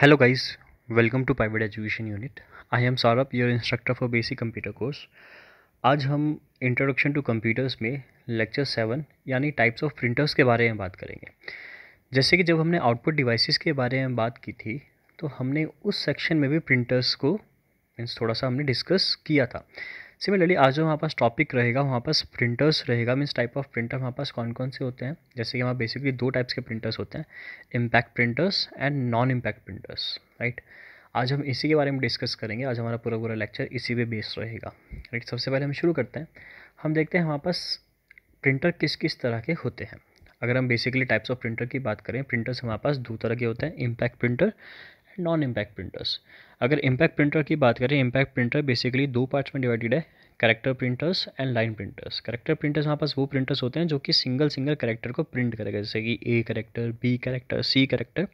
Hello guys welcome to private education unit I am Saurabh your instructor for basic computer course आज हम introduction to computers में lecture seven यानी types of printers के बारे में बात करेंगे जैसे कि जब हमने आउटपुट डिवाइसेस के बारे में बात की थी तो हमने उस सेक्शन में भी प्रिंटर्स को मीन्स थोड़ा सा हमने डिस्कस किया था सिमिलरली आज जो हमारे पास टॉपिक रहेगा वहाँ पास प्रिंटर्स रहेगा मीन्स टाइप ऑफ प्रिंटर हमारे पास कौन कौन से होते हैं जैसे कि हमारे बेसिकली दो टाइप्स के प्रिंटर्स होते हैं impact printers and non impact printers right आज हम इसी के बारे में डिस्कस करेंगे आज हमारा पूरा पूरा लेक्चर इसी पे बेस्ड रहेगा राइट सबसे पहले हम शुरू करते हैं हम देखते हैं हमारे पास प्रिंटर किस किस तरह के होते हैं अगर हम बेसिकली टाइप्स ऑफ प्रिंटर की बात करें प्रिंटर्स हमारे पास दो तरह के होते हैं impact printer non impact printers अगर इम्पैक्ट प्रिंटर की बात करें इम्पैक्ट प्रिंटर बेसिकली दो पार्ट्स में डिवाइडेड है character printers and line printers character printers हमारे पास वो प्रिंटर्स होते हैं जो कि सिंगल सिंगल करेक्टर को प्रिंट करेगा जैसे कि A character B character C character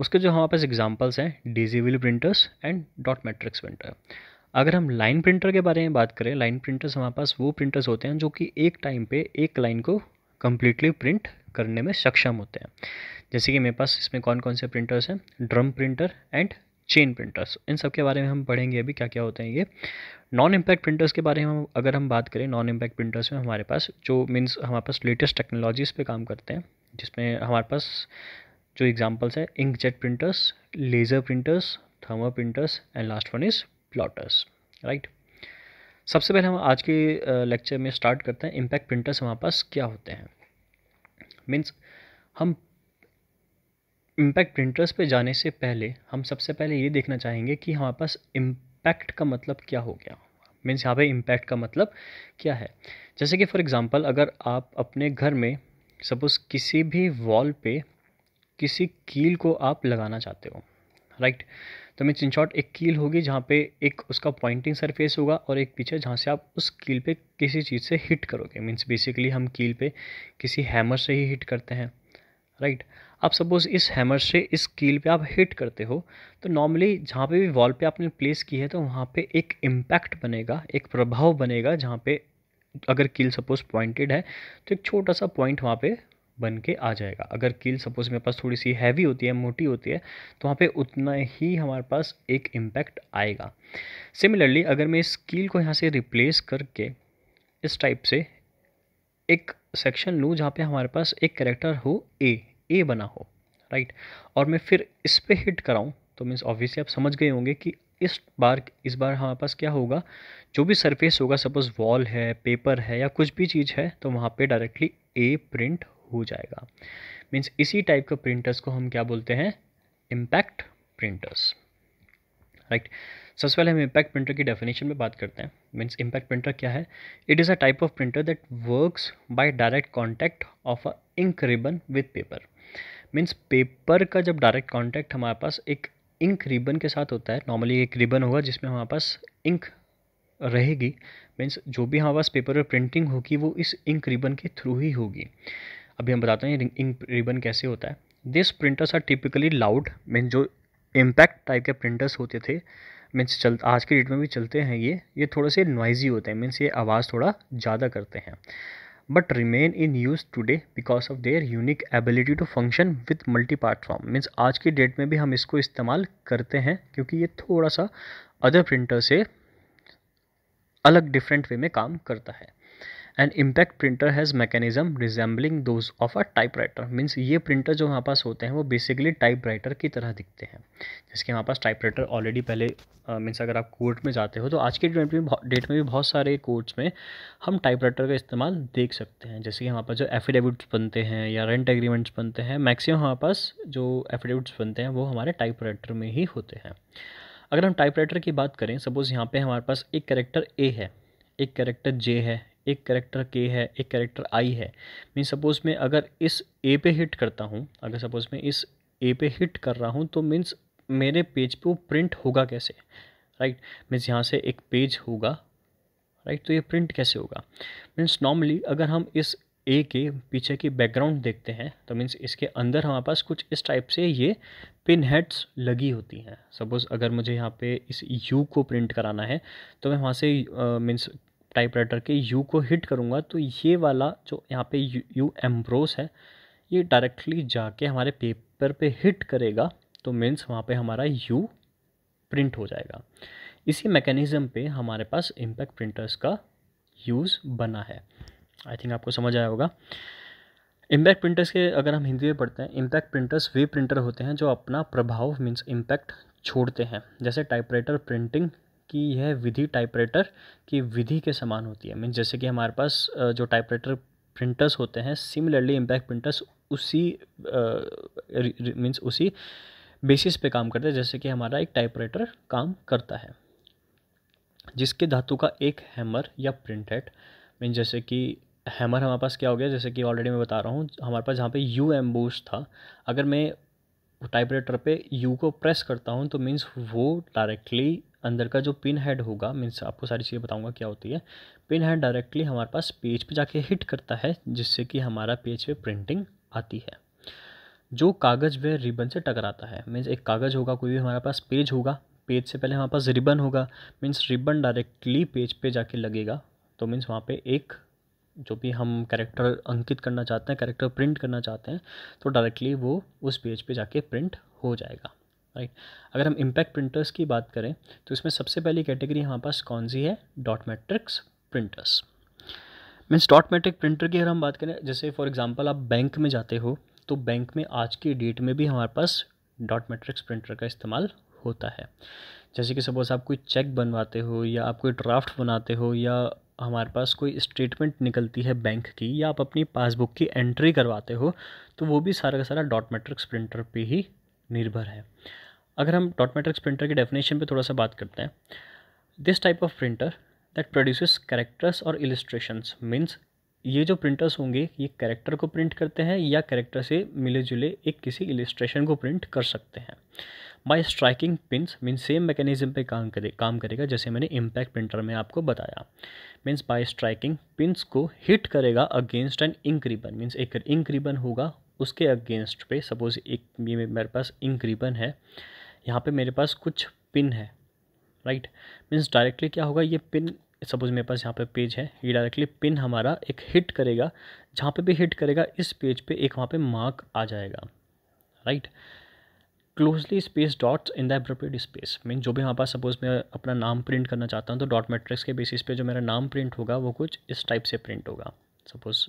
उसके जो हमारे पास एग्जाम्पल्स हैं daisy wheel printers and dot matrix printer अगर हम लाइन प्रिंटर के बारे में बात करें लाइन प्रिंटर्स हमारे पास वो प्रिंटर्स होते हैं जो कि एक टाइम पे एक लाइन को कम्प्लीटली प्रिंट करने में सक्षम होते हैं जैसे कि मेरे पास इसमें कौन कौन से प्रिंटर्स हैं drum printer and chain printers इन सब के बारे में हम पढ़ेंगे अभी क्या क्या होते हैं ये नॉन इम्पैक्ट प्रिंटर्स के बारे में अगर हम बात करें नॉन इम्पैक्ट प्रिंटर्स में हमारे पास जो मीन्स हमारे पास लेटेस्ट टेक्नोलॉजीज़ पे काम करते हैं जिसमें हमारे पास जो एग्जांपल्स हैं ink jet printers laser printers thermo printers and last one is plotters right सबसे पहले हम आज के लेक्चर में स्टार्ट करते हैं इम्पैक्ट प्रिंटर्स हमारे पास क्या होते हैं मीन्स हम इम्पैक्ट प्रिंटर्स पे जाने से पहले हम सबसे पहले ये देखना चाहेंगे कि हमारे पास इम्पैक्ट का मतलब क्या हो गया मीन्स यहाँ पे इम्पैक्ट का मतलब क्या है जैसे कि फॉर एग्ज़ाम्पल अगर आप अपने घर में सपोज़ किसी भी वॉल पे किसी कील को आप लगाना चाहते हो राइट right? तो मीन्स इन शॉर्ट एक कील होगी जहाँ पे एक उसका पॉइंटिंग सरफेस होगा और एक पीछे जहाँ से आप उस कील पे किसी चीज़ से हिट करोगे मीन्स बेसिकली हम कील पे किसी हैमर से ही हिट करते हैं राइट right? आप सपोज़ इस हैमर से इस कील पे आप हिट करते हो तो नॉर्मली जहाँ पे भी वॉल पे आपने प्लेस की है तो वहाँ पे एक इम्पैक्ट बनेगा एक प्रभाव बनेगा जहाँ पे अगर कील सपोज पॉइंटेड है तो एक छोटा सा पॉइंट वहाँ पे बन के आ जाएगा अगर कील सपोज मेरे पास थोड़ी सी हैवी होती है मोटी होती है तो वहाँ पे उतना ही हमारे पास एक इम्पैक्ट आएगा सिमिलरली अगर मैं इस कील को यहाँ से रिप्लेस करके इस टाइप से एक सेक्शन लूँ जहाँ पे हमारे पास एक करेक्टर हो ए ए बना हो राइट और मैं फिर इस पर हिट कराऊँ तो मीन्स ऑब्वियसली आप समझ गए होंगे कि इस बार इस बार हमारे पास क्या होगा जो भी सरफेस होगा सपोज वॉल है पेपर है या कुछ भी चीज़ है तो वहाँ पे डायरेक्टली ए प्रिंट हो जाएगा मीन्स इसी टाइप के प्रिंटर्स को हम क्या बोलते हैं इम्पैक्ट प्रिंटर्स राइट सबसे पहले हम इम्पैक्ट प्रिंटर की डेफिनेशन में बात करते हैं मीन्स इम्पैक्ट प्रिंटर क्या है it is a type of printer that works by direct contact of a ink ribbon with paper means paper का जब डायरेक्ट कॉन्टैक्ट हमारे पास एक इंक रिबन के साथ होता है नॉर्मली एक रिबन होगा जिसमें हमारे पास इंक रहेगी मीन्स जो भी हमारे पास पेपर पर प्रिंटिंग होगी वो इस इंक रिबन के थ्रू ही होगी अभी हम बताते हैं इंक रिबन कैसे होता है this printers are typically loud mean जो इम्पैक्ट टाइप के प्रिंटर्स होते थे मीन्स चल आज के डेट में भी चलते हैं ये ये थोड़े से नॉइजी होते हैं मीन्स ये आवाज़ थोड़ा ज़्यादा करते हैं but remain in use today because of their unique ability to function with multi platform means आज के डेट में भी हम इसको इस्तेमाल करते हैं क्योंकि ये थोड़ा सा अदर प्रिंटर से अलग डिफरेंट वे में काम करता है and impact printer has mechanism resembling those of a typewriter means ये प्रिंटर जो हमारे पास होते हैं वो बेसिकली टाइपराइटर की तरह दिखते हैं जिसके हमारे पास टाइपराइटर ऑलरेडी पहले मीन्स uh, अगर आप कोर्ट में जाते हो तो आज के डेट में डेट में भी बहुत सारे कोर्ट्स में हम टाइपराइटर का इस्तेमाल देख सकते हैं जैसे कि हमारे पास जो एफिडेविट्स बनते हैं या रेंट एग्रीमेंट्स बनते हैं मैक्सिमम हमारे पास जो एफिडेविट्स बनते हैं वो हमारे टाइपराइटर में ही होते हैं अगर हम टाइपराइटर की बात करें सपोज़ यहाँ पे हमारे पास एक कैरेक्टर ए है एक कैरेक्टर जे है एक कैरेक्टर के है एक कैरेक्टर आई है मीन सपोज़ मैं अगर इस ए पे हिट करता हूँ अगर सपोज़ मैं इस ए पे हिट कर रहा हूँ तो मीन्स मेरे पेज पे वो प्रिंट होगा कैसे राइट मीन्स यहाँ से एक पेज होगा राइट तो ये प्रिंट कैसे होगा मीन्स नॉर्मली अगर हम इस ए के पीछे की बैकग्राउंड देखते हैं तो मीन्स इसके अंदर हमारे पास कुछ इस टाइप से ये पिन हेड्स लगी होती हैं सपोज़ अगर मुझे यहाँ पे इस यू को प्रिंट कराना है तो मैं वहाँ से मीन्स टाइपराइटर के यू को हिट करूँगा तो ये वाला जो यहाँ पे यू, यू एम्ब्रोस है ये डायरेक्टली जाके हमारे पेपर पे हिट करेगा तो मीन्स वहाँ पे हमारा यू प्रिंट हो जाएगा इसी मैकेनिज़म पे हमारे पास इम्पैक्ट प्रिंटर्स का यूज़ बना है आई थिंक आपको समझ आया होगा इम्पैक्ट प्रिंटर्स के अगर हम हिंदी में पढ़ते हैं इम्पैक्ट प्रिंटर्स वे प्रिंटर होते हैं जो अपना प्रभाव मीन्स इम्पैक्ट छोड़ते हैं जैसे टाइपराइटर प्रिंटिंग कि यह विधि टाइपराइटर की विधि के समान होती है मीन जैसे कि हमारे पास जो टाइपराइटर प्रिंटर्स होते हैं सिमिलरली इम्पैक्ट प्रिंटर्स उसी मीन्स उसी बेसिस पे काम करते हैं जैसे कि हमारा एक टाइपराइटर काम करता है जिसके धातु का एक हैमर या प्रिंट हेड मीन जैसे कि हैमर हमारे पास क्या हो गया जैसे कि ऑलरेडी मैं बता रहा हूँ हमारे पास जहाँ पे यू बूस था अगर मैं टाइपराइटर पे यू को प्रेस करता हूँ तो मीन्स वो डायरेक्टली अंदर का जो पिन हेड होगा मीन्स आपको सारी चीज़ें बताऊंगा क्या होती है पिन हेड डायरेक्टली हमारे पास पेज पे जाके हिट करता है जिससे कि हमारा पेज पे प्रिंटिंग आती है जो कागज़ वह रिबन से टकराता है मीन्स एक कागज़ होगा कोई भी हमारे पास पेज होगा पेज से पहले हमारे पास रिबन होगा मीन्स रिबन डायरेक्टली पेज पे जाके लगेगा तो मीन्स वहाँ पर एक जो भी हम कैरेक्टर अंकित करना चाहते हैं कैरेक्टर प्रिंट करना चाहते हैं तो डायरेक्टली वो उस पेज पे जाके प्रिंट हो जाएगा राइट अगर हम इम्पैक्ट प्रिंटर्स की बात करें तो इसमें सबसे पहली कैटेगरी हमारे पास कौन सी है dot matrix printers means dot matrix printer की अगर हम बात करें जैसे फॉर एग्जांपल आप बैंक में जाते हो तो बैंक में आज की डेट में भी हमारे पास डॉट मैट्रिक्स प्रिंटर का इस्तेमाल होता है जैसे कि सपोज़ आप कोई चेक बनवाते हो या आप कोई ड्राफ्ट बनाते हो या हमारे पास कोई स्टेटमेंट निकलती है बैंक की या आप अपनी पासबुक की एंट्री करवाते हो तो वो भी सारा का सारा डॉट मैट्रिक्स प्रिंटर पे ही निर्भर है अगर हम डॉट मैट्रिक्स प्रिंटर की डेफिनेशन पे थोड़ा सा बात करते हैं this type of printer that produces characters और इलिस्ट्रेशंस मीन्स ये जो प्रिंटर्स होंगे ये कैरेक्टर को प्रिंट करते हैं या कैरेक्टर से मिले जुले एक किसी इलिस्ट्रेशन को प्रिंट कर सकते हैं by striking pins means same mechanism पे काम करे काम करेगा जैसे मैंने इम्पैक्ट प्रिंटर में आपको बताया मीन्स बाय स्ट्राइकिंग पिंस को हिट करेगा against an ink ribbon means एक इंक रिबन होगा उसके अगेंस्ट पे सपोज एक ये मेरे पास इंक रिबन है यहाँ पे मेरे पास कुछ पिन है राइट मीन्स डायरेक्टली क्या होगा ये पिन सपोज मेरे पास यहाँ पे पेज है ये डायरेक्टली पिन हमारा एक हिट करेगा जहाँ पे भी हिट करेगा इस पेज पे एक वहाँ पे मार्क आ जाएगा right closely space dots in the appropriate space mean जो भी हमारे पास सपोज मैं अपना नाम प्रिंट करना चाहता हूँ तो डॉट मेट्रिक्स के बेसिस पे जो मेरा नाम प्रिंट होगा वो कुछ इस टाइप से प्रिंट होगा सपोज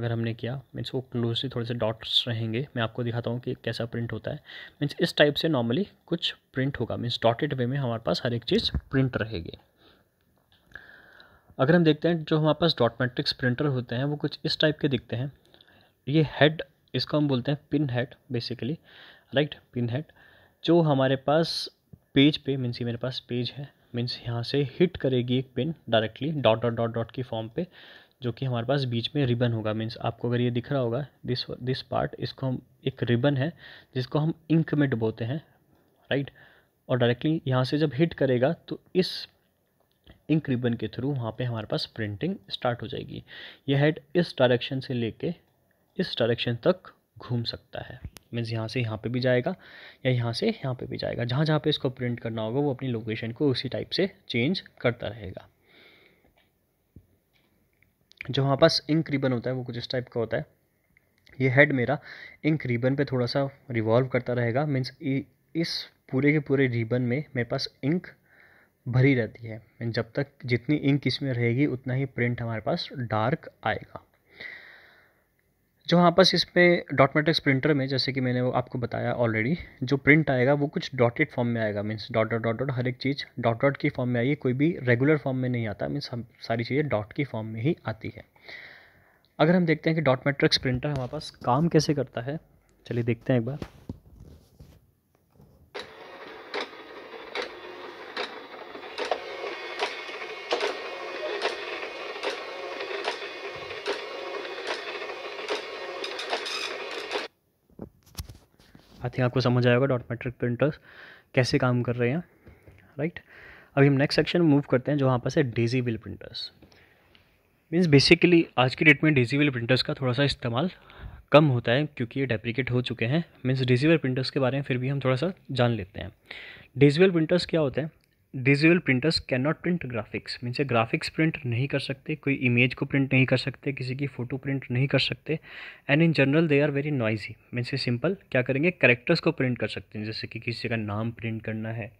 अगर हमने किया मीन्स वो क्लोजली थोड़े से डॉट्स रहेंगे मैं आपको दिखाता हूँ कि कैसा प्रिंट होता है मीन्स इस टाइप से नॉर्मली कुछ प्रिंट होगा मीन्स डॉटेड वे में हमारे पास हर एक चीज़ प्रिंट रहेगी अगर हम देखते हैं जो हमारे पास डॉट मैट्रिक्स प्रिंटर होते हैं वो कुछ इस टाइप के दिखते हैं ये हेड इसको हम बोलते हैं pin head basically right pin head जो हमारे पास पेज पे मीन्स ये मेरे पास पेज है मीन्स यहाँ से हिट करेगी एक pin directly dot dot dot dot की फॉर्म पे जो कि हमारे पास बीच में रिबन होगा मीन्स आपको अगर ये दिख रहा होगा दिस दिस पार्ट इसको हम एक रिबन है जिसको हम में बोलते हैं राइट और डायरेक्टली यहाँ से जब हिट करेगा तो इस इंक रिबन के थ्रू वहाँ पे हमारे पास प्रिंटिंग स्टार्ट हो जाएगी यह हेड इस डायरेक्शन से लेके इस डायरेक्शन तक घूम सकता है मीन्स यहाँ से यहाँ पे भी जाएगा या यहाँ से यहाँ पे भी जाएगा जहाँ जहाँ पे इसको प्रिंट करना होगा वो अपनी लोकेशन को उसी टाइप से चेंज करता रहेगा जो हमारे पास इंक रिबन होता है वो कुछ इस टाइप का होता है ये हेड मेरा इंक रिबन पे थोड़ा सा रिवॉल्व करता रहेगा मीन्स इस पूरे के पूरे रिबन में मेरे पास इंक भरी रहती है जब तक जितनी इंक इसमें रहेगी उतना ही प्रिंट हमारे पास डार्क आएगा जो आपस इस पर डॉट मेट्रिक्स प्रिंटर में जैसे कि मैंने वो आपको बताया ऑलरेडी जो प्रिंट आएगा वो कुछ डॉटेड फॉर्म में आएगा means dot dot dot dot हर एक चीज़ डॉट डॉट की फॉर्म में आई है कोई भी रेगुलर फॉर्म में नहीं आता मीन्स हम सारी चीज़ें डॉट की फॉर्म में ही आती है अगर हम देखते हैं कि डॉट मेट्रिक्स प्रिंटर हमारे पास काम कैसे करता है चलिए देखते हैं एक बार आई थिंक आपको समझ आएगा डॉट मैट्रिक प्रिंटर्स कैसे काम कर रहे हैं राइट right? अभी हम नेक्स्ट सेक्शन मूव करते हैं जो वहाँ पास है daisy wheel printers means basically आज की डेट में डेजी प्रिंटर्स का थोड़ा सा इस्तेमाल कम होता है क्योंकि ये डेप्रिकेट हो चुके हैं मीन्स डेजीवेल प्रिंटर्स के बारे में फिर भी हम थोड़ा सा जान लेते हैं डिजिबल प्रिंटर्स क्या होते हैं digital printers can not print graphics means graphics print नहीं कर सकते कोई इमेज को प्रिंट नहीं कर सकते किसी की फ़ोटो प्रिंट नहीं कर सकते and in general they are very noisy means simple क्या करेंगे करेक्टर्स को प्रिंट कर सकते हैं जैसे कि किसी का नाम प्रिंट करना है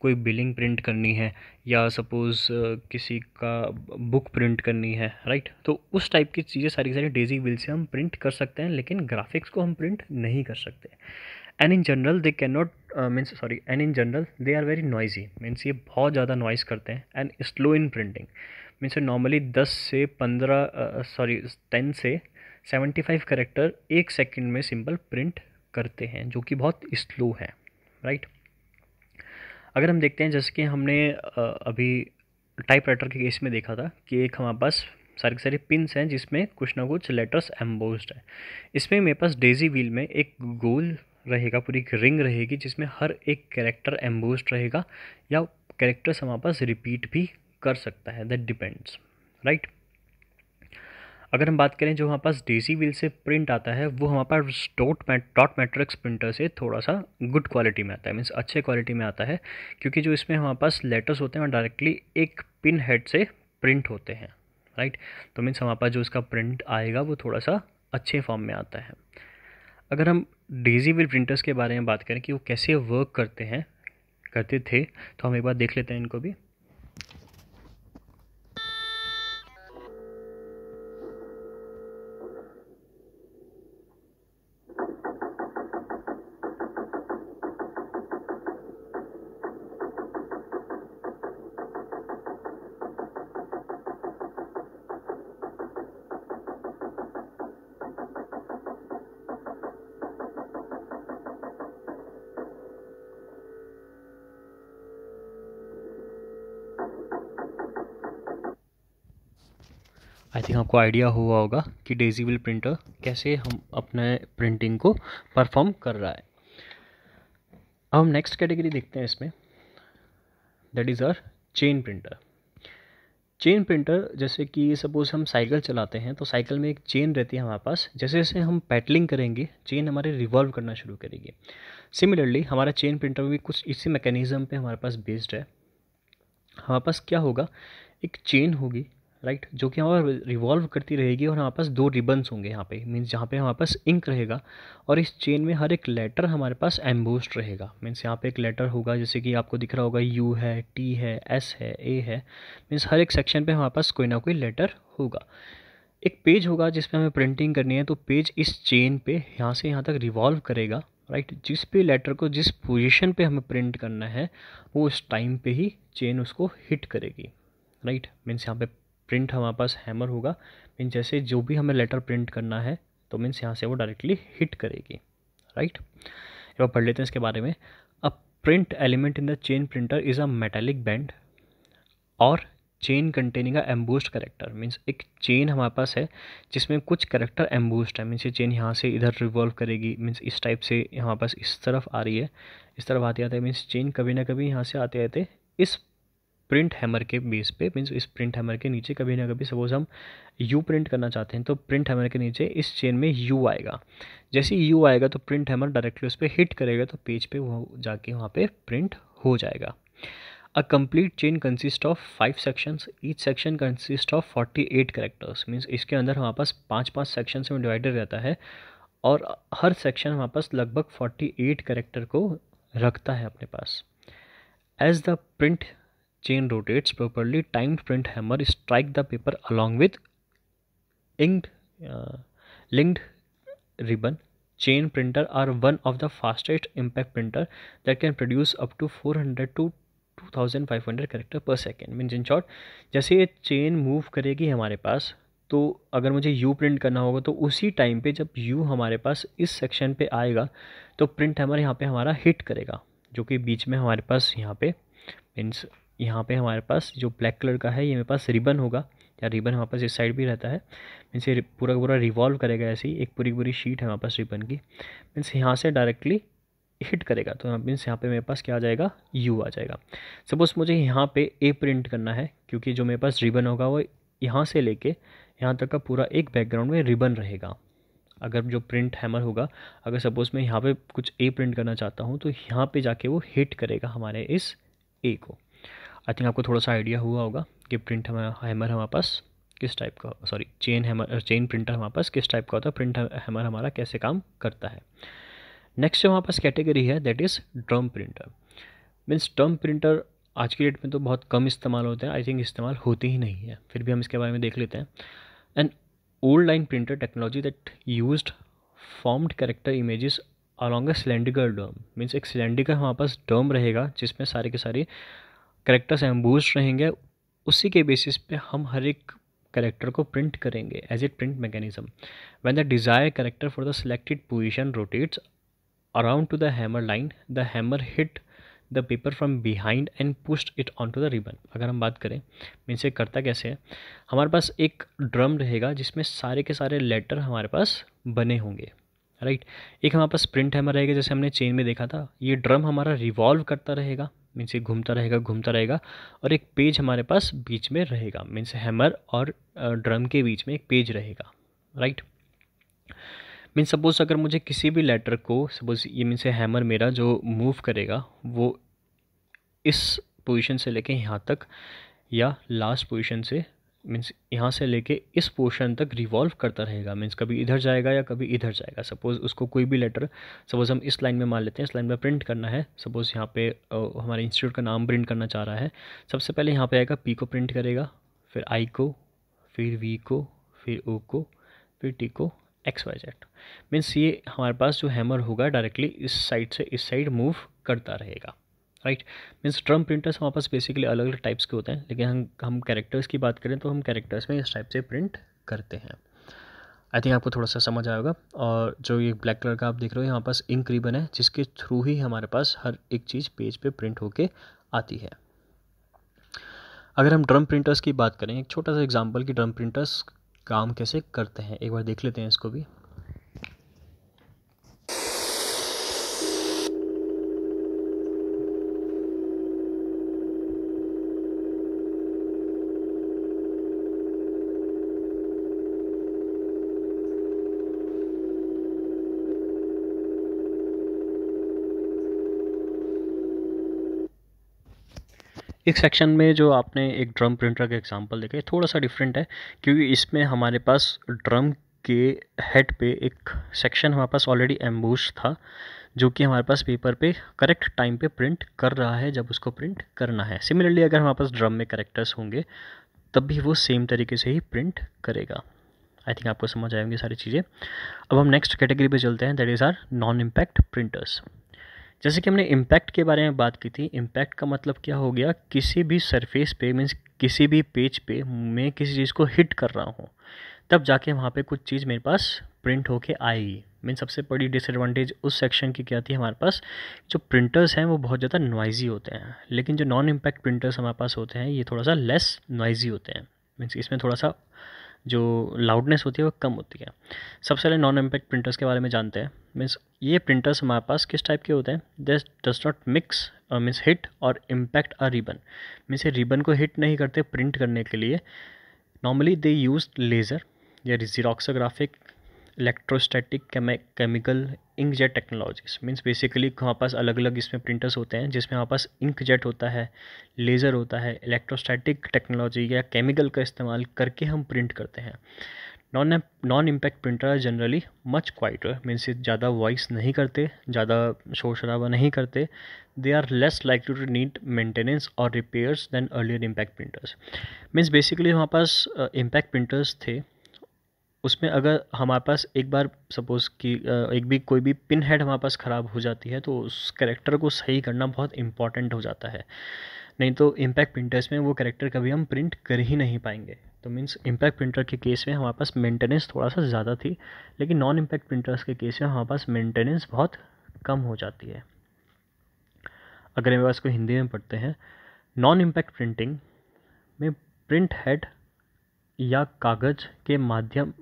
कोई बिलिंग प्रिंट करनी है या सपोज़ किसी का बुक प्रिंट करनी है राइट तो उस टाइप की चीज़ें सारी की सारी डेजी बिल से हम प्रिंट कर सकते हैं लेकिन ग्राफिक्स को हम प्रिंट नहीं कर सकते and in general they can not means sorry and in general they are very noisy means ये बहुत ज़्यादा नॉइज़ करते हैं and slow in printing means normally दस से पंद्रह सॉरी uh, टेन से सेवेंटी फाइव करेक्टर एक सेकेंड में सिंपल प्रिंट करते हैं जो कि बहुत स्लो है राइट अगर हम देखते हैं जैसे कि हमने uh, अभी टाइप राइटर के केस में देखा था कि एक हमारे पास सारे के सारे पिंस हैं जिसमें कुछ ना कुछ लेटर्स एम्बोस्ड है इसमें मेरे पास डेजी व्हील में एक गोल रहेगा पूरी एक रिंग रहेगी जिसमें हर एक कैरेक्टर एम्बोस्ड रहेगा या कैरेक्टर्स हम आपस रिपीट भी कर सकता है दैट डिपेंड्स राइट अगर हम बात करें जो हमारे पास डेसी व्हील से प्रिंट आता है वो हमारे पास dot mat dot matrix printer से थोड़ा सा गुड क्वालिटी में आता है मीन्स अच्छे क्वालिटी में आता है क्योंकि जो इसमें हमारे पास लेटर्स होते हैं डायरेक्टली एक पिन हेड से प्रिंट होते हैं राइट तो मीन्स हमारे पास जो इसका प्रिंट आएगा वो थोड़ा सा अच्छे फॉर्म में आता है अगर हम डेजी विल प्रिंटर्स के बारे में बात करें कि वो कैसे वर्क करते हैं करते थे तो हम एक बार देख लेते हैं इनको भी आई थिंक आपको आइडिया हुआ होगा कि डेजीविल प्रिंटर कैसे हम अपने प्रिंटिंग को परफॉर्म कर रहा है अब हम नेक्स्ट कैटेगरी देखते हैं इसमें that is are chain printer chain printer जैसे कि सपोज़ हम साइकिल चलाते हैं तो साइकिल में एक चेन रहती है हमारे पास जैसे जैसे हम पैटलिंग करेंगे चेन हमारे रिवॉल्व करना शुरू करेगी सिमिलरली हमारा चेन प्रिंटर भी कुछ इसी मैकेनिज़्म पे हमारे पास बेस्ड है हमारे पास क्या होगा एक चेन होगी राइट जो कि हमारे रिवॉल्व करती रहेगी और हमारे पास दो रिबन्स होंगे यहाँ पे मीन्स जहाँ पे हमारे पास इंक रहेगा और इस चेन में हर एक लेटर हमारे पास एम्बोस्ड रहेगा मीन्स यहाँ पे एक लेटर होगा जैसे कि आपको दिख रहा होगा यू है टी है एस है ए है मीन्स हर एक सेक्शन पे हमारे पास कोई ना कोई लेटर होगा एक पेज होगा जिसपे हमें प्रिंटिंग करनी है तो पेज इस चेन पे यहाँ से यहाँ तक रिवॉल्व करेगा राइट right? जिस पे लेटर को जिस पोजीशन पे हमें प्रिंट करना है वो उस टाइम पे ही चेन उसको हिट करेगी राइट मीन्स यहाँ पे प्रिंट हमारे पास हैमर होगा मीन जैसे जो भी हमें लेटर प्रिंट करना है तो मीन्स यहाँ से वो डायरेक्टली हिट करेगी राइट right? अब पढ़ लेते हैं इसके बारे में a print element in the chain printer is a metallic band or chain containing a embossed character means एक चेन हमारे पास है जिसमें कुछ करेक्टर एम्बोस्ड है मीन्स ये चेन यहाँ से इधर रिवॉल्व करेगी मीन्स इस टाइप से हमारे पास इस तरफ आ रही है इस तरफ आते आते मीन्स चेन कभी ना कभी यहाँ से आते आते इस प्रिंट हैमर के बेस पे मीन्स इस प्रिंट हैमर के नीचे कभी ना कभी सपोज हम यू प्रिंट करना चाहते हैं तो प्रिंट हैमर के नीचे इस चेन में यू आएगा जैसे ही यू आएगा तो प्रिंट हैमर डायरेक्टली उस पर हिट करेगा तो पेज पे वो जाके वहाँ पे प्रिंट हो जाएगा a complete chain consist of five sections each section consist of forty eight characters means इसके अंदर हमारे पास पाँच पाँच सेक्शन में डिवाइडेड रहता है और हर सेक्शन हमारे पास लगभग फोर्टी एट करेक्टर को रखता है अपने पास as the print chain rotates properly, timed print hammer strike the paper along with inked, uh, linked ribbon. Chain printer are one of the fastest impact printer that can produce up to 400 to 2500 character per second means in short जैसे ये chain move करेगी हमारे पास तो अगर मुझे you print करना होगा तो उसी टाइम पे जब यू हमारे पास इस सेक्शन पे आएगा तो प्रिंट हमारे यहाँ पे हमारा हिट करेगा जो कि बीच में हमारे पास यहाँ पे मीन्स यहाँ पे हमारे पास जो ब्लैक कलर का है ये मेरे पास रिबन होगा या रिबन हमारे पास इस साइड भी रहता है मीन्स ये पूरा पूरा रिवॉल्व करेगा ऐसे ही एक पूरी पूरी शीट है हमारे पास रिबन की मीन्स यहाँ से डायरेक्टली हिट करेगा तो मीन्स यहाँ पे मेरे पास क्या आ जाएगा यू आ जाएगा सपोज़ मुझे यहाँ पे ए प्रिंट करना है क्योंकि जो मेरे पास रिबन होगा वो यहाँ से लेके यहाँ तक का पूरा एक बैकग्राउंड में रिबन रहेगा अगर जो प्रिंट हैमर होगा अगर सपोज़ मैं यहाँ पे कुछ ए प्रिंट करना चाहता हूँ तो यहाँ पे जाके वो हिट करेगा हमारे इस ए को आई थिंक आपको थोड़ा सा आइडिया हुआ होगा कि प्रिंट हम हैमर हमारे पास किस टाइप का sorry chain hammer chain printer हमारे पास किस टाइप का होता है प्रिंट हैमर हमारा कैसे काम करता है नेक्स्ट जो हमारे पास कैटेगरी है that is drum printer means drum printer आज की डेट में तो बहुत कम इस्तेमाल होते हैं आई थिंक इस्तेमाल होते ही नहीं है फिर भी हम इसके बारे में देख लेते हैं an old line printer technology that use formed character images along a cylindrical drum means एक सिलेंडिकल हमारे पास डर्म रहेगा जिसमें सारे के सारे करेक्टर्स बूस्ट रहेंगे उसी के बेसिस पे हम हर एक करेक्टर को प्रिंट करेंगे as a print mechanism when the desire character for the selected position rotates around to the hammer line the hammer hit the paper from behind and pushed it on to the ribbon अगर हम बात करें mean से करता कैसे है हमारे पास एक ड्रम रहेगा जिसमें सारे के सारे लेटर हमारे पास बने होंगे राइट right? एक हमारे पास प्रिंट हैमर रहेगा जैसे हमने चेन में देखा था ये ड्रम हमारा रिवॉल्व करता रहेगा मीन्स ये घूमता रहेगा घूमता रहेगा और एक पेज हमारे पास बीच में रहेगा मीन्स हैमर और ड्रम के बीच में एक पेज रहेगा राइट मीन सपोज अगर मुझे किसी भी लेटर को सपोज ये मीन से हैमर मेरा जो मूव करेगा वो इस पोजीशन से लेके यहाँ तक या लास्ट पोजीशन से मीन्स यहाँ से लेके इस पोर्शन तक रिवॉल्व करता रहेगा मीन्स कभी इधर जाएगा या कभी इधर जाएगा सपोज़ उसको कोई भी लेटर सपोज़ हम इस लाइन में मान लेते हैं इस लाइन में प्रिंट करना है सपोज़ यहाँ पे हमारे इंस्टीट्यूट का नाम प्रिंट करना चाह रहा है सबसे पहले यहाँ पे आएगा पी को प्रिंट करेगा फिर आई को फिर वी को फिर ओ को फिर टी को एक्स वाई जेड मीन्स ये हमारे पास जो हैमर होगा डायरेक्टली इस साइड से इस साइड मूव करता रहेगा राइट मीन्स ड्रम प्रिंटर्स हमारे पास बेसिकली अलग अलग टाइप्स के होते हैं लेकिन हम हम कैरेक्टर्स की बात करें तो हम कैरेक्टर्स में इस टाइप से प्रिंट करते हैं आई थिंक आपको थोड़ा सा समझ आएगा और जो ये ब्लैक कलर का आप देख रहे हो यहाँ पास इंक रिबन है जिसके थ्रू ही हमारे पास हर एक चीज़ पेज पर प्रिंट होके आती है अगर हम ड्रम प्रिंटर्स की बात करें एक छोटा सा एग्जांपल कि ड्रम प्रिंटर्स काम कैसे करते हैं एक बार देख लेते हैं इसको भी एक सेक्शन में जो आपने एक ड्रम प्रिंटर का एग्जांपल देखा है थोड़ा सा डिफरेंट है क्योंकि इसमें हमारे पास ड्रम के हेड पे एक सेक्शन हमारे पास ऑलरेडी एम्बूश था जो कि हमारे पास पेपर पे करेक्ट टाइम पे प्रिंट कर रहा है जब उसको प्रिंट करना है सिमिलरली अगर हमारे पास ड्रम में करेक्टर्स होंगे तब भी वो सेम तरीके से ही प्रिंट करेगा आई थिंक आपको समझ आएंगी सारी चीज़ें अब हम नेक्स्ट कैटेगरी पे चलते हैं that is are non impact printers जैसे कि हमने इम्पैक्ट के बारे में बात की थी इम्पैक्ट का मतलब क्या हो गया किसी भी सरफेस पे मीन्स किसी भी पेज पे मैं किसी चीज़ को हिट कर रहा हूँ तब जाके वहाँ पे कुछ चीज़ मेरे पास प्रिंट होके आएगी मीन सबसे बड़ी डिसएडवांटेज उस सेक्शन की क्या थी हमारे पास जो प्रिंटर्स हैं वो बहुत ज़्यादा नॉइजी होते हैं लेकिन जो नॉन इम्पैक्ट प्रिंटर्स हमारे पास होते हैं ये थोड़ा सा लेस नॉइजी होते हैं मीन्स इसमें थोड़ा सा जो लाउडनेस होती है वो कम होती है सबसे पहले नॉन इम्पैक्ट प्रिंटर्स के बारे में जानते हैं मीन्स ये प्रिंटर्स हमारे पास किस टाइप के होते हैं this does not mix means hit or impact a ribbon means ये रिबन को हिट नहीं करते प्रिंट करने के लिए नॉर्मली दे यूज लेज़र या xerographic electrostatic chemical ink jet technologies means basically हमारे पास अलग अलग इसमें प्रिंटर्स होते हैं जिसमें हमारे पास इंक जेट होता है लेज़र होता है इलेक्ट्रोस्टैटिक टेक्नोलॉजी या केमिकल का इस्तेमाल करके हम प्रिंट करते हैं non non impact printer generally much quieter means ज़्यादा वॉइस नहीं करते ज़्यादा शोर शराबा नहीं करते they are less like to need maintenance or repairs than earlier impact printers means basically हमारे पास इम्पैक्ट uh, प्रिंटर्स थे उसमें अगर हमारे पास एक बार सपोज़ कि एक भी कोई भी पिन हेड हमारे पास ख़राब हो जाती है तो उस करेक्टर को सही करना बहुत इम्पॉर्टेंट हो जाता है नहीं तो इम्पैक्ट प्रिंटर्स में वो करेक्टर कभी हम प्रिंट कर ही नहीं पाएंगे तो मीन्स इम्पैक्ट प्रिंटर के केस में हमारे पास मेंटेनेंस थोड़ा सा ज़्यादा थी लेकिन नॉन इम्पैक्ट प्रिंटर्स के केस में हमारे पास मेंटेनेंस बहुत कम हो जाती है अगर मेरे पास को हिंदी में पढ़ते हैं नॉन इम्पैक्ट प्रिंटिंग में प्रिंट हेड या कागज़ के माध्यम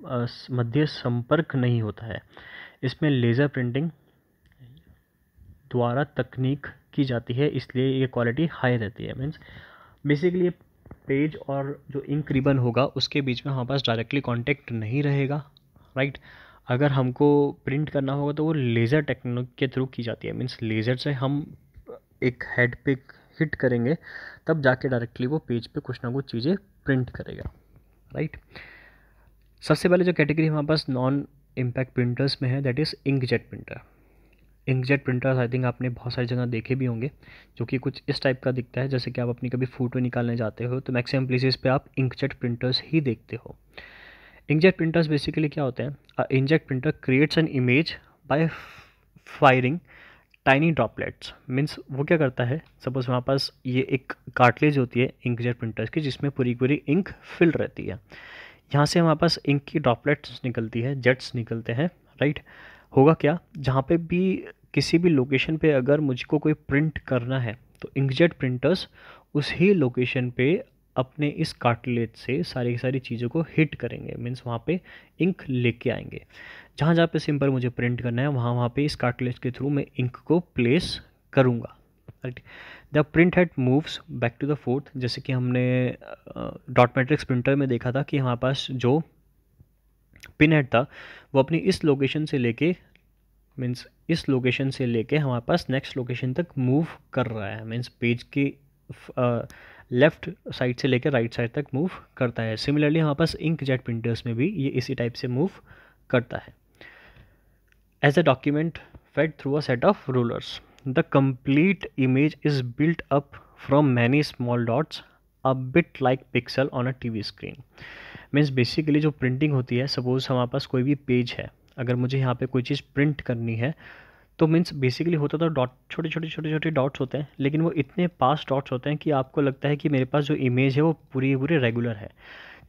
मध्य संपर्क नहीं होता है इसमें लेज़र प्रिंटिंग द्वारा तकनीक की जाती है इसलिए ये क्वालिटी हाई रहती है मीन्स बेसिकली पेज और जो इंक रिबन होगा उसके बीच में हमारे पास डायरेक्टली कांटेक्ट नहीं रहेगा राइट अगर हमको प्रिंट करना होगा तो वो लेज़र टेक्निक के थ्रू की जाती है मीन्स लेज़र से हम एक हेड पे हिट करेंगे तब जाके डायरेक्टली वो पेज पे कुछ ना कुछ चीज़ें प्रिंट करेगा राइट सबसे पहले जो कैटेगरी हमारे पास नॉन इम्पैक्ट प्रिंटर्स में है that is inkjet printer inkjet printers I think आपने बहुत सारी जगह देखे भी होंगे जो कि कुछ इस टाइप का दिखता है जैसे कि आप अपनी कभी फ़ोटो निकालने जाते हो तो मैक्सिमम प्लेसेस पे आप इंकजेट प्रिंटर्स ही देखते हो इंकजेट प्रिंटर्स बेसिकली क्या होते हैं inkjet printer creates an image by firing tiny droplets means वो क्या करता है सपोज़ हमारे पास ये एक कार्टलेज होती है इंकजेट प्रिंटर्स की जिसमें पूरी पूरी इंक फिल रहती है यहाँ से हमारे पास इंक की ड्रॉपलेट्स निकलती है जेट्स निकलते हैं राइट होगा क्या जहाँ पे भी किसी भी लोकेशन पे अगर मुझको कोई प्रिंट करना है तो इंकजेट प्रिंटर्स उस लोकेशन पे अपने इस कार्टलेट से सारी की सारी चीज़ों को हिट करेंगे मीन्स वहाँ पे इंक लेके आएंगे जहाँ जहाँ पे सिम पर मुझे प्रिंट करना है वहाँ वहाँ पे इस कार्टलेट के थ्रू मैं इंक को प्लेस करूँगा right the print head moves back to the forth जैसे कि हमने डॉट मैट्रिक्स प्रिंटर में देखा था कि हमारे पास जो पिन हेड था वो अपनी इस लोकेशन से लेके मीन्स इस लोकेशन से लेके हमारे पास नेक्स्ट लोकेशन तक मूव कर रहा है मीन्स पेज के uh, लेफ्ट साइड से लेकर राइट साइड तक मूव करता है सिमिलरली हमारे पास इंक जेट प्रिंटर्स में भी ये इसी टाइप से मूव करता है as a document fed through a set of rulers the complete image is built up from many small dots a bit like pixel on a T V screen means basically जो printing होती है suppose हमारे पास कोई भी page है अगर मुझे यहाँ पे कोई चीज़ प्रिंट करनी है तो मीन्स बेसिकली होता तो डॉट छोटे छोटे छोटे छोटे डॉट्स होते हैं लेकिन वो इतने पास डॉट्स होते हैं कि आपको लगता है कि मेरे पास जो इमेज है वो पूरी पूरी रेगुलर है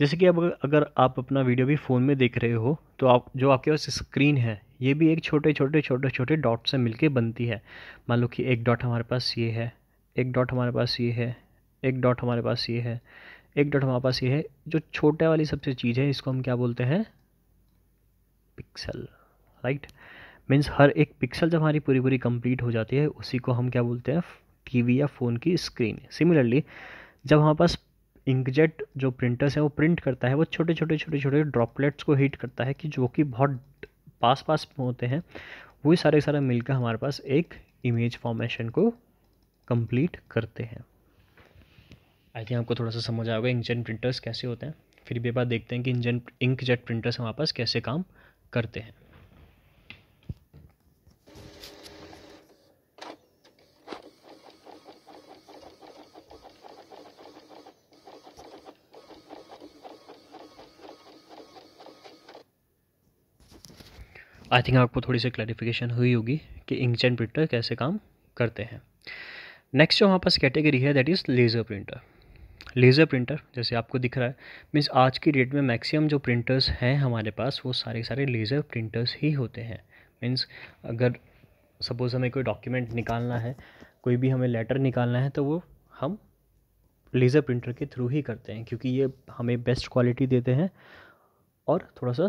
जैसे कि अब अगर आप अपना वीडियो भी फ़ोन में देख रहे हो तो आप जो आपके पास स्क्रीन है ये भी एक छोटे छोटे छोटे छोटे डॉट से मिलकर बनती है मान लो कि एक डॉट हमारे पास ये है एक डॉट हमारे पास ये है एक डॉट हमारे पास ये है एक डॉट हमारे पास ये है जो छोटे वाली सबसे चीज़ है इसको हम क्या बोलते हैं पिक्सल राइट right? मीन्स हर एक पिक्सल जब हमारी पूरी पूरी कंप्लीट हो जाती है उसी को हम क्या बोलते हैं टीवी या फ़ोन की स्क्रीन सिमिलरली जब हमारे पास इंकजेट जो प्रिंटर्स हैं वो प्रिंट करता है वो छोटे छोटे छोटे छोटे ड्रॉपलेट्स को हीट करता है कि जो कि बहुत पास पास होते हैं वही सारे सारे मिलकर हमारे पास एक इमेज फॉर्मेशन को कंप्लीट करते हैं आई थिंक आपको थोड़ा सा समझ आएगा इंकजेट प्रिंटर्स कैसे होते हैं फिर भी बात देखते हैं कि इंजन इंकजेट प्रिंटर्स हमारे पास कैसे काम करते हैं आई थिंक आपको थोड़ी सी क्लैरिफिकेशन हुई होगी कि इंक्स एंड प्रिंटर कैसे काम करते हैं नेक्स्ट जो हमारे पास कैटेगरी है that is laser printer laser printer जैसे आपको दिख रहा है मीन्स आज की डेट में मैक्सिमम जो प्रिंटर्स हैं हमारे पास वो सारे सारे लेज़र प्रिंटर्स ही होते हैं मीन्स अगर सपोज़ हमें कोई डॉक्यूमेंट निकालना है कोई भी हमें लेटर निकालना है तो वो हम लेज़र प्रिंटर के थ्रू ही करते हैं क्योंकि ये हमें बेस्ट क्वालिटी देते हैं और थोड़ा सा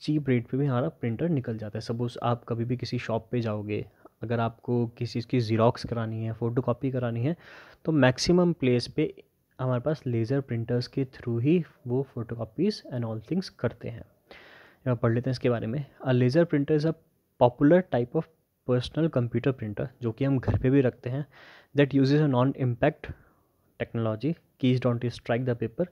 चीप रेट पे भी हमारा प्रिंटर निकल जाता है सपोज़ आप कभी भी किसी शॉप पे जाओगे अगर आपको किसी चीज़ की जीरोक्स करानी है फ़ोटो कापी करानी है तो मैक्सिमम प्लेस पे हमारे पास लेज़र प्रिंटर्स के थ्रू ही वो photo copies and all things करते हैं यहाँ पढ़ लेते हैं इसके बारे में a laser printer is a popular type of personal computer printer जो कि हम घर पे भी रखते हैं that uses a non impact technology keys don't strike the paper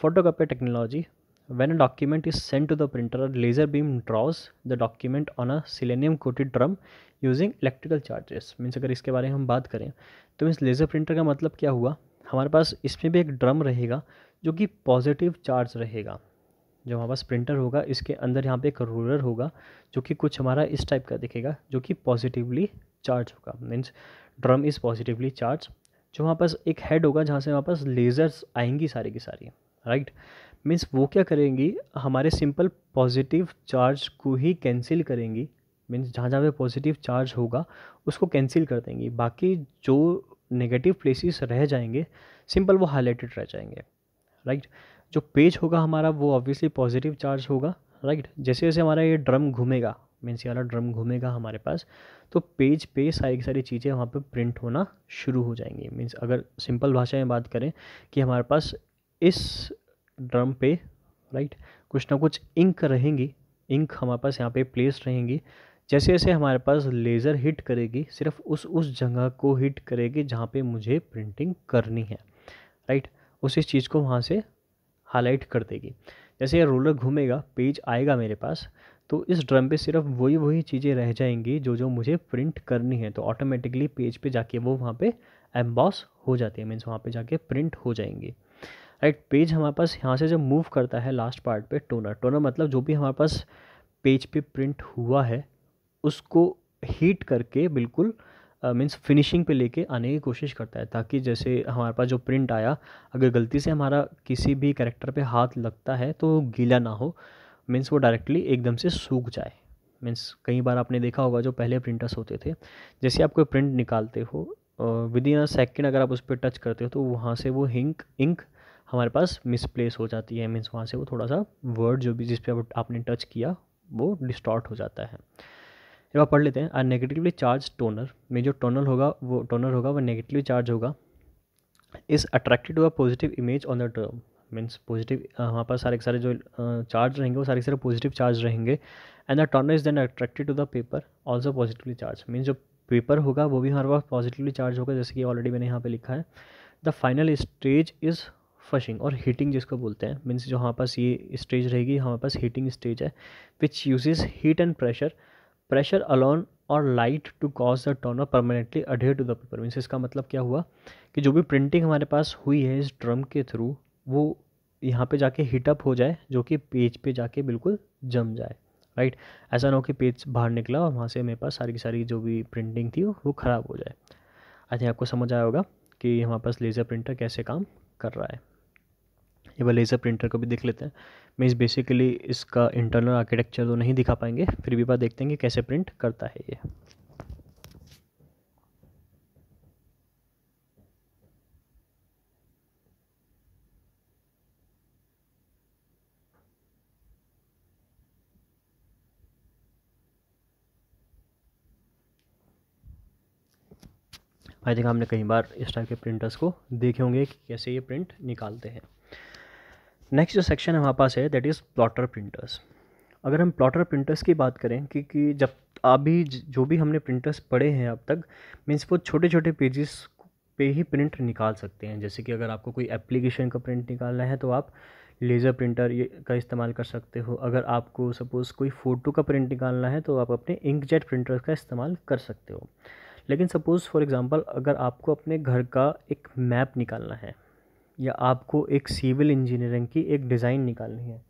photo copy technology When a document is sent to the printer, a laser beam draws the document on a selenium coated drum using electrical charges means अगर इसके बारे में हम बात करें तो means laser printer का मतलब क्या हुआ हमारे पास इसमें भी एक ड्रम रहेगा जो कि पॉजिटिव चार्ज रहेगा जो हमारे पास प्रिंटर होगा इसके अंदर यहाँ पे एक रूलर होगा जो कि कुछ हमारा इस टाइप का दिखेगा जो कि पॉजिटिवली चार्ज होगा means drum is positively charge जो हमारे पास एक हेड होगा जहाँ से हमारे पास लेज़र्स आएंगी सारी की सारी राइट right? मीन्स वो क्या करेंगी हमारे सिंपल पॉजिटिव चार्ज को ही कैंसिल करेंगी मीन्स जहाँ जहाँ पे पॉजिटिव चार्ज होगा उसको कैंसिल कर देंगी बाकी जो नेगेटिव प्लेसेस रह जाएंगे सिंपल वो हाईलाइटेड रह जाएंगे राइट जो पेज होगा हमारा वो ऑब्वियसली पॉजिटिव चार्ज होगा राइट जैसे जैसे हमारा ये ड्रम घूमेगा मीन्स ये वाला ड्रम घूमेगा हमारे पास तो पेज पे सारी की सारी चीज़ें वहाँ पे प्रिंट होना शुरू हो जाएंगी मीन्स अगर सिंपल भाषा में बात करें कि हमारे पास इस ड्रम पे राइट कुछ ना कुछ इंक रहेंगी इंक हमारे पास यहाँ पे प्लेस रहेंगी जैसे जैसे हमारे पास लेज़र हिट करेगी सिर्फ उस उस जगह को हिट करेगी जहाँ पे मुझे प्रिंटिंग करनी है राइट उसी चीज़ को वहाँ से हाईलाइट कर देगी जैसे ये रोलर घूमेगा पेज आएगा मेरे पास तो इस ड्रम पे सिर्फ वही वही चीज़ें रह जाएंगी जो जो मुझे प्रिंट करनी है तो ऑटोमेटिकली पेज पे जाके वो वहाँ पे एम्बॉस हो जाती है मीन्स वहाँ पे जाके प्रिंट हो जाएंगी राइट पेज हमारे पास यहाँ से जब मूव करता है लास्ट पार्ट पे टोनर टोनर मतलब जो भी हमारे पास पेज पे प्रिंट हुआ है उसको हीट करके बिल्कुल मीन्स uh, फिनिशिंग पे लेके आने की कोशिश करता है ताकि जैसे हमारे पास जो प्रिंट आया अगर गलती से हमारा किसी भी करेक्टर पे हाथ लगता है तो गीला ना हो मीन्स वो डायरेक्टली एकदम से सूख जाए मीन्स कई बार आपने देखा होगा जो पहले प्रिंटर्स होते थे जैसे आप कोई प्रिंट निकालते हो विद इन अ सेकेंड अगर आप उस पर टच करते हो तो वहाँ से वो हिंक इंक हमारे पास मिसप्लेस हो जाती है मीन्स वहाँ से वो थोड़ा सा वर्ड जो भी जिस पर आपने टच किया वो डिस्टॉर्ट हो जाता है जब आप पढ़ लेते हैं आ नेगेटिवली चार्ज टोनर में जो टोनल होगा वो टोनर होगा वो नेगेटिवली चार्ज होगा is attracted to a positive image on the term means positive हमारे पास सारे सारे जो चार्ज रहेंगे वो सारे सारे पॉजिटिव चार्ज रहेंगे and the toner is then attracted to the paper also positively charge means जो पेपर होगा वो भी हमारे पास पॉजिटिवली चार्ज होगा जैसे कि ऑलरेडी मैंने यहाँ पे लिखा है the final stage is fusing और हीटिंग जिसको बोलते हैं मीन्स जो हमारे पास ये स्टेज रहेगी हमारे पास हीटिंग स्टेज है which uses heat and pressure pressure alone or light to cause the toner permanently adhere to the paper means इसका मतलब क्या हुआ कि जो भी प्रिंटिंग हमारे पास हुई है इस ड्रम के थ्रू वो यहाँ पे जाके हीटअप हो जाए जो कि पेज पे जाके बिल्कुल जम जाए राइट ऐसा ना हो कि पेज बाहर निकला और वहाँ से मेरे पास सारी की सारी जो भी प्रिंटिंग थी वो ख़राब हो जाए आई थिंक आपको समझ आया होगा कि हमारे पास लेज़र प्रिंटर कैसे काम कर रहा है ये वाला लेज़र प्रिंटर को भी देख लेते हैं मैं इस बेसिकली इसका इंटरनल आर्किटेक्चर तो नहीं दिखा पाएंगे फिर भी बात देखते हैं कि कैसे प्रिंट करता है ये आई थिंक हमने कई बार इस टाइप के प्रिंटर्स को देखे होंगे कि कैसे ये प्रिंट निकालते हैं नेक्स्ट जो सेक्शन हमारे पास है दैट इज़ प्लॉटर प्रिंटर्स अगर हम प्लॉटर प्रिंटर्स की बात करें कि, कि जब अभी जो भी हमने प्रिंटर्स पढ़े हैं अब तक मीन्स वो छोटे छोटे पेजेस पे ही प्रिंट निकाल सकते हैं जैसे कि अगर आपको कोई एप्लीकेशन का प्रिंट निकालना है तो आप लेज़र प्रिंटर ये का इस्तेमाल कर सकते हो अगर आपको सपोज़ कोई फ़ोटो का प्रिंट निकालना है तो आप अपने इंक जेट प्रिंटर का इस्तेमाल कर सकते हो लेकिन सपोज़ फॉर एग्ज़ाम्पल अगर आपको अपने घर का एक मैप निकालना है या आपको एक सिविल इंजीनियरिंग की एक डिज़ाइन निकालनी है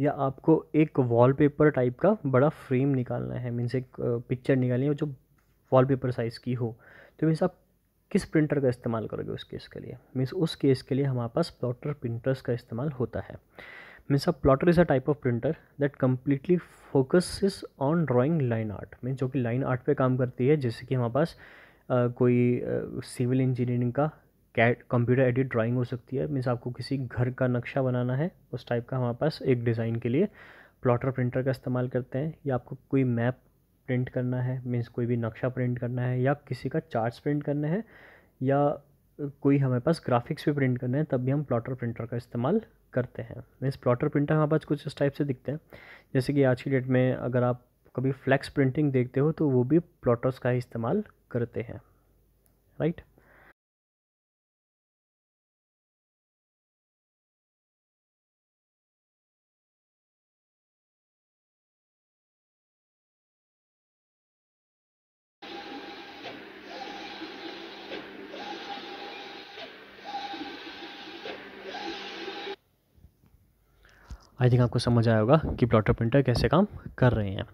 या आपको एक वॉलपेपर टाइप का बड़ा फ्रेम निकालना है मीन्स एक पिक्चर निकालनी है जो वॉलपेपर साइज़ की हो तो मीन्स आप किस प्रिंटर का इस्तेमाल करोगे उस केस के लिए मीन्स उस केस के लिए हमारे पास प्लॉटर प्रिंटर्स का इस्तेमाल होता है means a plotter is a type of printer that completely focus on drawing line art means जो कि लाइन आर्ट पे काम करती है जैसे कि हमारे पास Uh, कोई सिविल uh, इंजीनियरिंग का कैट कंप्यूटर एडिट ड्राइंग हो सकती है मीन्स आपको किसी घर का नक्शा बनाना है उस टाइप का हमारे पास एक डिज़ाइन के लिए प्लॉटर प्रिंटर का इस्तेमाल करते हैं या आपको कोई मैप प्रिंट करना है मीन्स कोई भी नक्शा प्रिंट करना है या किसी का चार्ट प्रिंट करना है या कोई हमारे पास ग्राफिक्स भी प्रिंट करना है तब भी हम प्लॉटर प्रिंटर का इस्तेमाल करते हैं मीन्स प्लॉटर प्रिंटर हमारे पास कुछ इस टाइप से दिखते हैं जैसे कि आज की डेट में अगर आप कभी फ्लैक्स प्रिंटिंग देखते हो तो वो भी प्लॉटर्स का ही इस्तेमाल करते हैं राइट right? आई थिंक आपको समझ आया होगा कि प्लॉटर प्रिंटर कैसे काम कर रहे हैं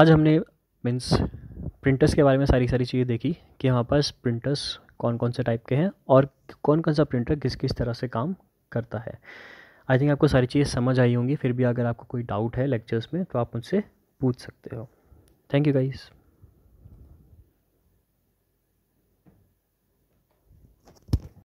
आज हमने मीन्स प्रिंटर्स के बारे में सारी सारी चीज़ें देखी कि हमारे पास प्रिंटर्स कौन कौन से टाइप के हैं और कौन कौन सा प्रिंटर किस किस तरह से काम करता है आई थिंक आपको सारी चीज़ें समझ आई होंगी फिर भी अगर आपको कोई डाउट है लेक्चर्स में तो आप उनसे पूछ सकते हो थैंक यू गाइज़